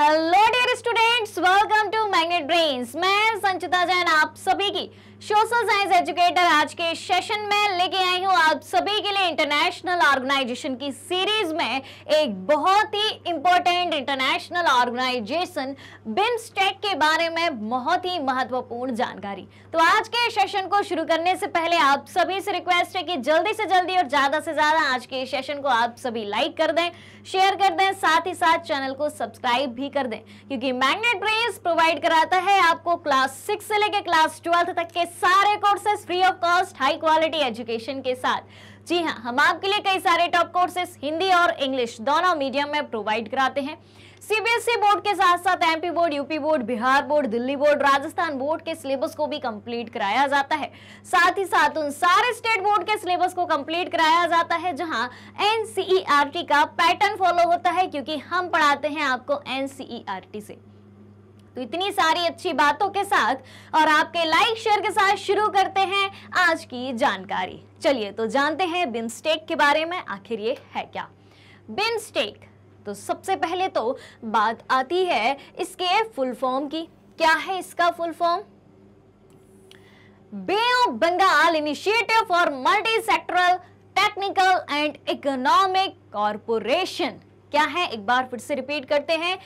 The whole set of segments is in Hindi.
Hello dear students welcome to Magnet Brains मैं संचिता जैन आप सभी की सोशल साइंस एजुकेटर आज के सेशन में लेके आई हूँ आप सभी के लिए इंटरनेशनल ऑर्गेनाइजेशन की सीरीज में एक बहुत ही इंपॉर्टेंट इंटरनेशनल ऑर्गेनाइजेशन बिम्स्टेक के बारे में बहुत ही महत्वपूर्ण जानकारी तो आज के सेशन को शुरू करने से पहले आप सभी से रिक्वेस्ट है कि जल्दी से जल्दी और ज्यादा से ज्यादा आज के सेशन को आप सभी लाइक कर दें शेयर कर दें साथ ही साथ चैनल को सब्सक्राइब भी कर दें क्योंकि मैग्नेट ब्रेस प्रोवाइड कराता है आपको क्लास सिक्स से लेकर क्लास ट्वेल्थ तक के सारे courses free of cost high quality education के साथ जी हाँ हम आपके लिए कई सारे टॉप कोर्सेज हिंदी और इंग्लिश दोनों मीडियम में प्रोवाइड कराते हैं सीबीएसई बोर्ड e के साथ साथ MP board UP board Bihar board Delhi board Rajasthan board के सिलेबस को भी कंप्लीट कराया जाता है साथ ही साथ उन सारे स्टेट बोर्ड के सिलेबस को कंप्लीट कराया जाता है जहां एनसीईआरटी e का पैटर्न फॉलो होता है क्योंकि हम पढ़ाते हैं आपको एनसीईआरटी e से तो इतनी सारी अच्छी बातों के साथ और आपके लाइक शेयर के साथ शुरू करते हैं आज की जानकारी चलिए तो जानते हैं बिमस्टेक के बारे में आखिर ये है क्या बिमस्टेक तो सबसे पहले तो बात आती है इसके फुल फॉर्म की क्या है इसका full form Bay of Bengal initiative for multi sectoral technical and economic corporation क्या है एक बार फिर से रिपीट करते हैं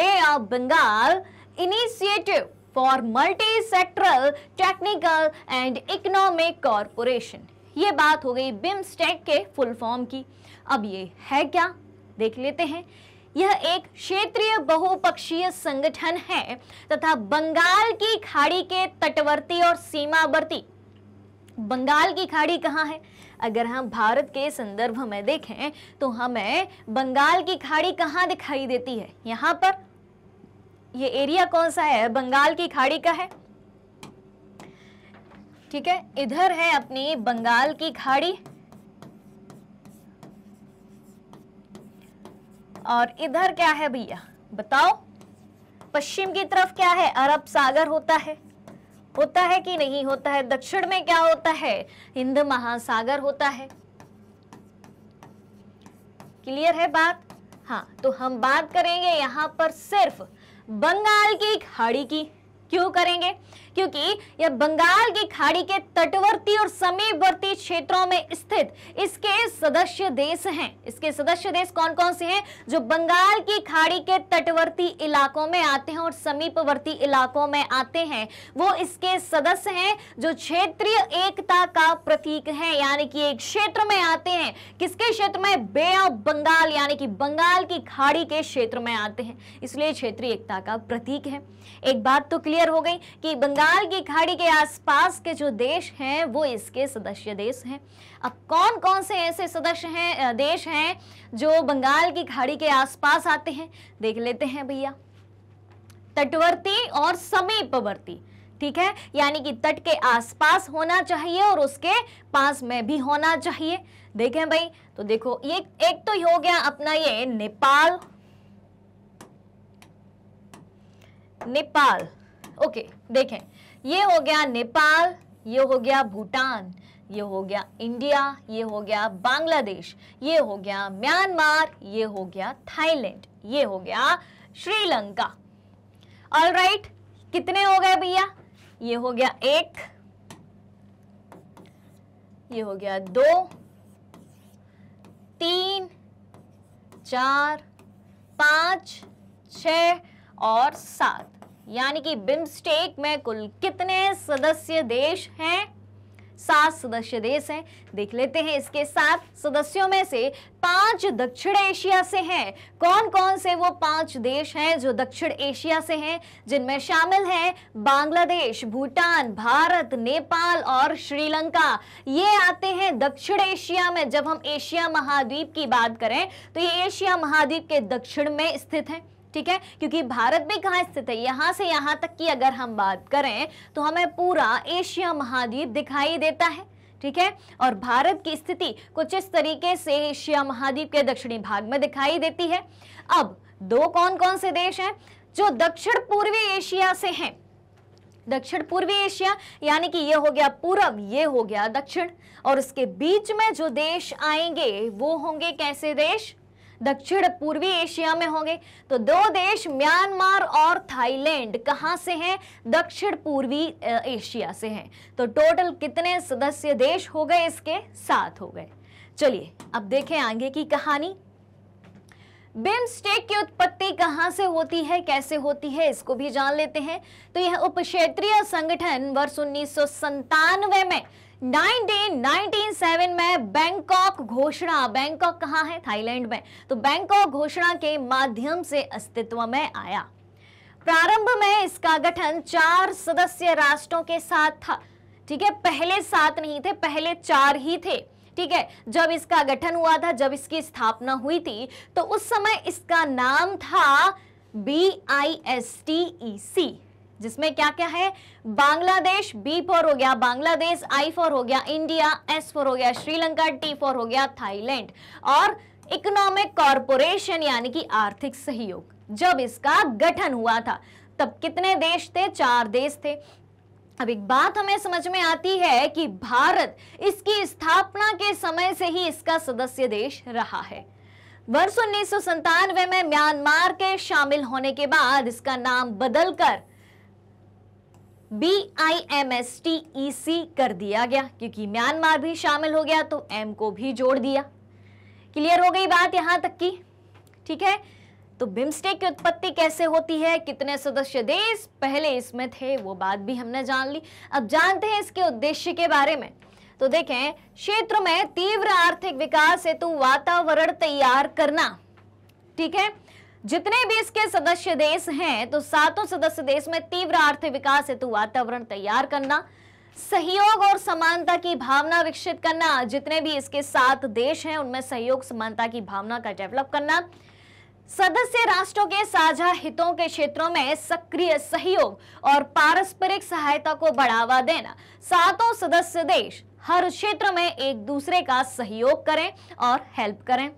Bay of Bengal initiative for multi-sectoral, technical and economic corporation. ये बात हो गई बिम्स्टेक के फुल फॉर्म की अब ये है क्या देख लेते हैं यह एक क्षेत्रीय बहुपक्षीय संगठन है तथा बंगाल की खाड़ी के तटवर्ती और सीमावर्ती बंगाल की खाड़ी कहाँ है अगर हम भारत के संदर्भ में देखें तो हमें बंगाल की खाड़ी कहाँ दिखाई देती है यहाँ पर ये एरिया कौन सा है बंगाल की खाड़ी का है ठीक है इधर है अपनी बंगाल की खाड़ी और इधर क्या है भैया बताओ पश्चिम की तरफ क्या है अरब सागर होता है होता है कि नहीं होता है दक्षिण में क्या होता है हिंद महासागर होता है क्लियर है बात हाँ तो हम बात करेंगे यहां पर सिर्फ बंगाल की खाड़ी की क्यों करेंगे क्योंकि यह बंगाल की खाड़ी के तटवर्ती और समीपवर्ती क्षेत्रों में स्थित इसके सदस्य देश हैं इसके सदस्य देश कौन कौन से हैं जो बंगाल की खाड़ी के तटवर्ती इलाकों में आते हैं और समीपवर्ती इलाकों में आते हैं वो इसके सदस्य हैं जो क्षेत्रीय एकता का प्रतीक है यानी कि एक क्षेत्र में आते हैं किसके क्षेत्र में बे ऑफ बंगाल यानी कि बंगाल की खाड़ी के क्षेत्र में आते हैं इसलिए क्षेत्रीय एकता का प्रतीक है एक बात तो क्लियर क्लियर हो गई कि बंगाल की खाड़ी के आसपास के जो देश हैं वो इसके सदस्य देश हैं अब कौन कौन से ऐसे सदस्य हैं देश हैं जो बंगाल की खाड़ी के आसपास आते हैं देख लेते हैं भैया तटवर्ती और समीपवर्ती ठीक है यानी कि तट के आसपास होना चाहिए और उसके पास में भी होना चाहिए देखें भाई तो देखो ये एक तो हो गया अपना ये नेपाल नेपाल ओके देखें ये हो गया नेपाल ये हो गया भूटान ये हो गया इंडिया ये हो गया बांग्लादेश ये हो गया म्यांमार ये हो गया थाईलैंड ये हो गया श्रीलंका ऑल राइट right, कितने हो गए भैया ये हो गया एक ये हो गया दो तीन चार पांच छ और सात यानी कि बिम्स्टेक में कुल कितने सदस्य देश हैं सात सदस्य देश हैं देख लेते हैं इसके सात सदस्यों में से पांच दक्षिण एशिया से हैं कौन कौन से वो पांच देश हैं जो दक्षिण एशिया से हैं जिनमें शामिल हैं बांग्लादेश भूटान भारत नेपाल और श्रीलंका ये आते हैं दक्षिण एशिया में जब हम एशिया महाद्वीप की बात करें तो ये एशिया महाद्वीप के दक्षिण में स्थित हैं ठीक है क्योंकि भारत भी कहाँ स्थित है यहाँ से यहाँ तक की अगर हम बात करें तो हमें पूरा एशिया महाद्वीप दिखाई देता है ठीक है और भारत की स्थिति कुछ इस तरीके से एशिया महाद्वीप के दक्षिणी भाग में दिखाई देती है अब दो कौन कौन से देश हैं जो दक्षिण पूर्वी एशिया से हैं दक्षिण पूर्वी एशिया यानी कि ये हो गया पूरब ये हो गया दक्षिण और उसके बीच में जो देश आएंगे वो होंगे कैसे देश दक्षिण पूर्वी एशिया में होंगे तो दो देश म्यांमार और थाईलैंड कहां से हैं दक्षिण पूर्वी एशिया से हैं तो टोटल कितने सदस्य देश हो गए इसके साथ हो गए चलिए अब देखें आगे की कहानी बिम्स्टेक की उत्पत्ति कहां से होती है कैसे होती है इसको भी जान लेते हैं तो यह उप क्षेत्रीय संगठन वर्ष उन्नीस में 1997 में बैंकॉक घोषणा बैंकॉक कहाँ है थाईलैंड में तो बैंकॉक घोषणा के माध्यम से अस्तित्व में आया प्रारंभ में इसका गठन चार सदस्य राष्ट्रों के साथ था ठीक है पहले सात नहीं थे पहले चार ही थे ठीक है जब इसका गठन हुआ था जब इसकी स्थापना हुई थी तो उस समय इसका नाम था B I S T E C जिसमें क्या क्या है बांग्लादेश बी फॉर हो गया बांग्लादेश आई फॉर हो गया इंडिया एस फॉर हो गया श्रीलंका टी फॉर हो गया थाईलैंड और इकोनॉमिक कॉरपोरेशन यानी कि आर्थिक सहयोग जब इसका गठन हुआ था तब कितने देश थे चार देश थे अब एक बात हमें समझ में आती है कि भारत इसकी स्थापना के समय से ही इसका सदस्य देश रहा है वर्ष उन्नीस में म्यांमार के शामिल होने के बाद इसका नाम बदलकर B I M S T E C कर दिया गया क्योंकि म्यांमार भी शामिल हो गया तो एम को भी जोड़ दिया क्लियर हो गई बात यहां तक की ठीक है तो बिम्स्टेक की उत्पत्ति कैसे होती है कितने सदस्य देश पहले इसमें थे वो बात भी हमने जान ली अब जानते हैं इसके उद्देश्य के बारे में तो देखें क्षेत्र में तीव्र आर्थिक विकास हेतु वातावरण तैयार करना ठीक है जितने भी इसके सदस्य देश हैं तो सातों सदस्य देश में तीव्र आर्थिक विकास हेतु वातावरण तैयार करना सहयोग और समानता की भावना विकसित करना जितने भी इसके सात देश हैं उनमें सहयोग समानता की भावना का डेवलप करना सदस्य राष्ट्रों के साझा हितों के क्षेत्रों में सक्रिय सहयोग और पारस्परिक सहायता को बढ़ावा देना सातों सदस्य देश हर क्षेत्र में एक दूसरे का सहयोग करें और हेल्प करें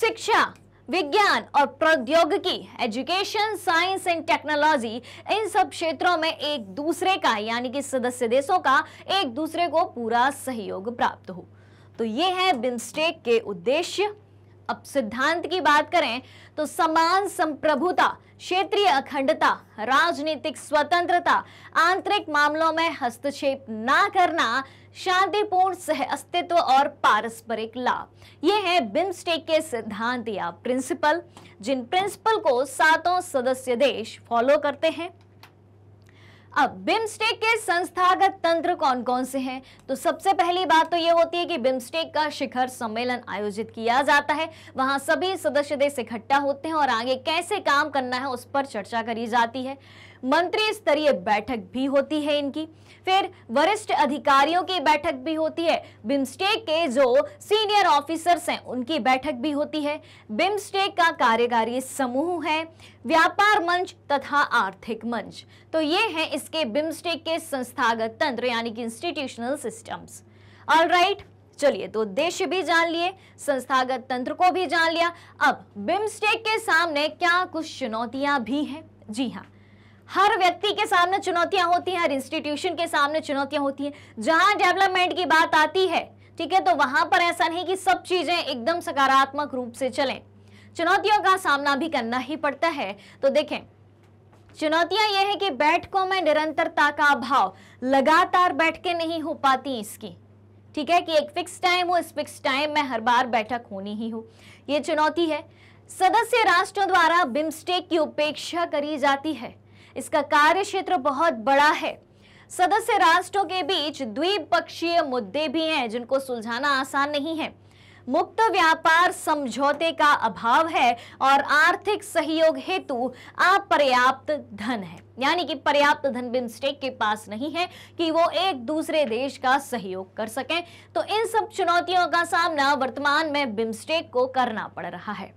शिक्षा विज्ञान और प्रौद्योगिकी एजुकेशन साइंस एंड टेक्नोलॉजी इन सब क्षेत्रों में एक दूसरे का यानी कि सदस्य देशों का एक दूसरे को पूरा सहयोग प्राप्त हो तो ये है बिम्स्टेक के उद्देश्य अब सिद्धांत की बात करें तो समान संप्रभुता क्षेत्रीय अखंडता राजनीतिक स्वतंत्रता आंतरिक मामलों में हस्तक्षेप ना करना शांतिपूर्ण सह अस्तित्व और पारस्परिक लाभ ये है बिम्स्टेक के सिद्धांत या प्रिंसिपल जिन प्रिंसिपल को सातों सदस्य देश फॉलो करते हैं अब बिम्स्टेक के संस्थागत तंत्र कौन कौन से हैं तो सबसे पहली बात तो यह होती है कि बिम्स्टेक का शिखर सम्मेलन आयोजित किया जाता है वहां सभी सदस्य देश इकट्ठा होते हैं और आगे कैसे काम करना है उस पर चर्चा करी जाती है मंत्री स्तरीय बैठक भी होती है इनकी फिर वरिष्ठ अधिकारियों की बैठक भी होती है बिम्स्टेक के जो सीनियर ऑफिसर्स हैं उनकी बैठक भी होती है बिम्स्टेक का कार्यकारी समूह है व्यापार मंच तथा आर्थिक मंच तो ये है इसके बिम्स्टेक के संस्थागत तंत्र यानी कि इंस्टीट्यूशनल सिस्टम्स ऑल राइट चलिए तो देश भी जान लिए संस्थागत तंत्र को भी जान लिया अब बिम्स्टेक के सामने क्या कुछ चुनौतियां भी हैं जी हाँ हर व्यक्ति के सामने चुनौतियां होती हैं हर इंस्टीट्यूशन के सामने चुनौतियां होती हैं जहां डेवलपमेंट की बात आती है ठीक है तो वहां पर ऐसा नहीं कि सब चीजें एकदम सकारात्मक रूप से चलें चुनौतियों का सामना भी करना ही पड़ता है तो देखें चुनौतियां यह है कि बैठकों में निरंतरता का अभाव लगातार बैठके नहीं हो पाती इसकी ठीक है कि एक फिक्स टाइम हो इस फिक्स टाइम में हर बार बैठक होनी ही हो यह चुनौती है सदस्य राष्ट्रों द्वारा बिम्स्टेक की उपेक्षा करी जाती है इसका कार्य क्षेत्र बहुत बड़ा है सदस्य राष्ट्रों के बीच द्विपक्षीय मुद्दे भी हैं जिनको सुलझाना आसान नहीं है मुक्त व्यापार समझौते का अभाव है और आर्थिक सहयोग हेतु अपर्याप्त धन है यानी कि पर्याप्त धन बिमस्टेक के पास नहीं है कि वो एक दूसरे देश का सहयोग कर सके तो इन सब चुनौतियों का सामना वर्तमान में बिमस्टेक को करना पड़ रहा है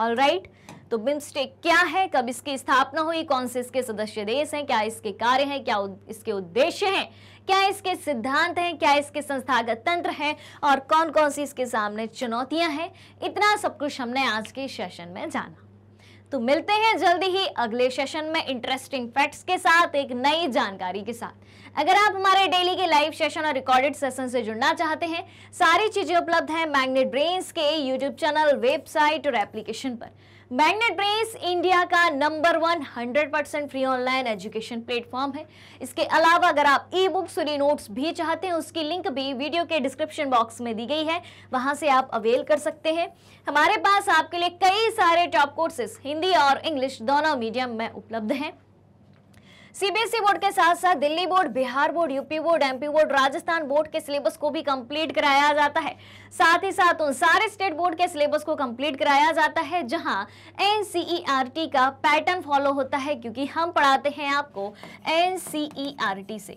राइट right? तो बिम्स्टेक क्या है कब इसकी स्थापना हुई कौन से इसके सदस्य देश हैं क्या इसके कार्य हैं क्या इसके उद्देश्य हैं क्या इसके सिद्धांत हैं क्या इसके संस्थागत तंत्र हैं और कौन कौन सी इसके सामने चुनौतियां हैं इतना सब कुछ हमने आज के सेशन में जाना तो मिलते हैं जल्दी ही अगले सेशन में इंटरेस्टिंग फैक्ट्स के साथ एक नई जानकारी के साथ अगर आप हमारे डेली के लाइव सेशन और रिकॉर्डेड सेशन से जुड़ना चाहते हैं सारी चीजें उपलब्ध हैं मैग्नेट ब्रेन्स के यूट्यूब चैनल वेबसाइट और एप्लीकेशन पर मैग्नेट ब्रेस इंडिया का number one hundred percent free online education platform है इसके अलावा अगर आप ई बुक्स और नोट्स भी चाहते हैं उसकी लिंक भी वीडियो के डिस्क्रिप्शन बॉक्स में दी गई है वहां से आप अवेल कर सकते हैं हमारे पास आपके लिए कई सारे टॉप कोर्सेस हिंदी और इंग्लिश दोनों मीडियम में उपलब्ध हैं सीबीएसई बोर्ड e के साथ साथ Delhi board Bihar board UP board MP board Rajasthan board के सिलेबस को भी कंप्लीट कराया जाता है साथ ही साथ उन सारे स्टेट बोर्ड के सिलेबस को कंप्लीट कराया जाता है जहां एनसीईआरटी e का पैटर्न फॉलो होता है क्योंकि हम पढ़ाते हैं आपको एनसीईआरटी e से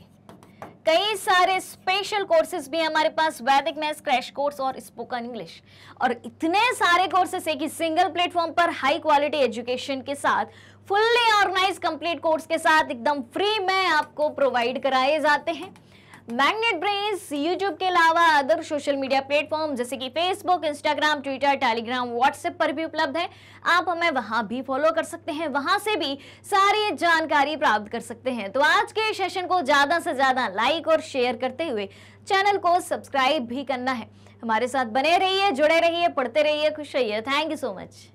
कई सारे स्पेशल कोर्सेज भी हमारे पास वैदिक मैथ्स क्रैश कोर्स और स्पोकन इंग्लिश और इतने सारे कोर्सेस है कि सिंगल प्लेटफॉर्म पर हाई क्वालिटी एजुकेशन के साथ फुल्ली ऑर्गेनाइज कंप्लीट कोर्स के साथ एकदम फ्री में आपको प्रोवाइड कराए जाते हैं मैग्नेट ब्रेन्स यूट्यूब के अलावा अदर सोशल मीडिया प्लेटफॉर्म जैसे कि Facebook Instagram Twitter Telegram WhatsApp पर भी उपलब्ध है आप हमें वहां भी फॉलो कर सकते हैं वहां से भी सारी जानकारी प्राप्त कर सकते हैं तो आज के सेशन को ज़्यादा से ज़्यादा लाइक और शेयर करते हुए चैनल को सब्सक्राइब भी करना है हमारे साथ बने रहिए जुड़े रहिए पढ़ते रहिए खुश रहिए थैंक यू सो मच